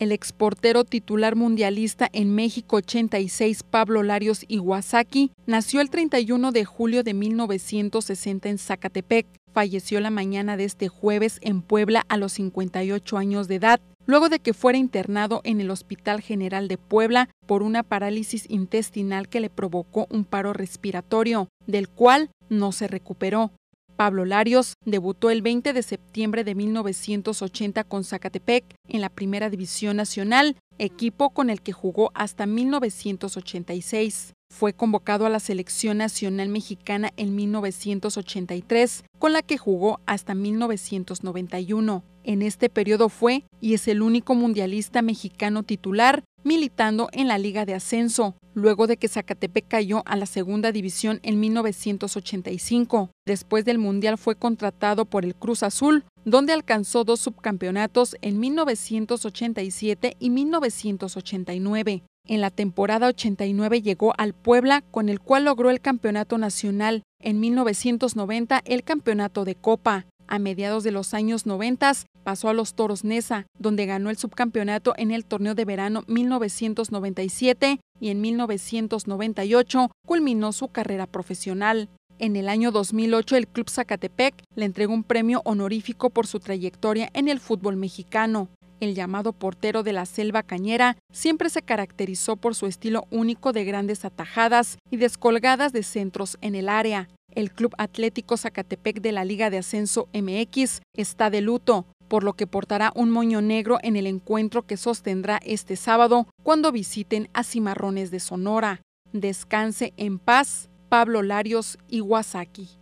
el exportero titular mundialista en México 86 Pablo Larios Iwasaki nació el 31 de julio de 1960 en Zacatepec. Falleció la mañana de este jueves en Puebla a los 58 años de edad, luego de que fuera internado en el Hospital General de Puebla por una parálisis intestinal que le provocó un paro respiratorio, del cual no se recuperó. Pablo Larios debutó el 20 de septiembre de 1980 con Zacatepec en la Primera División Nacional, equipo con el que jugó hasta 1986. Fue convocado a la selección nacional mexicana en 1983, con la que jugó hasta 1991. En este periodo fue y es el único mundialista mexicano titular militando en la Liga de Ascenso, luego de que Zacatepec cayó a la segunda división en 1985. Después del Mundial fue contratado por el Cruz Azul, donde alcanzó dos subcampeonatos en 1987 y 1989. En la temporada 89 llegó al Puebla, con el cual logró el campeonato nacional, en 1990 el campeonato de Copa a mediados de los años 90, pasó a los Toros Nesa, donde ganó el subcampeonato en el torneo de verano 1997 y en 1998 culminó su carrera profesional. En el año 2008 el Club Zacatepec le entregó un premio honorífico por su trayectoria en el fútbol mexicano el llamado portero de la selva cañera, siempre se caracterizó por su estilo único de grandes atajadas y descolgadas de centros en el área. El Club Atlético Zacatepec de la Liga de Ascenso MX está de luto, por lo que portará un moño negro en el encuentro que sostendrá este sábado cuando visiten a Cimarrones de Sonora. Descanse en paz, Pablo Larios Iwasaki.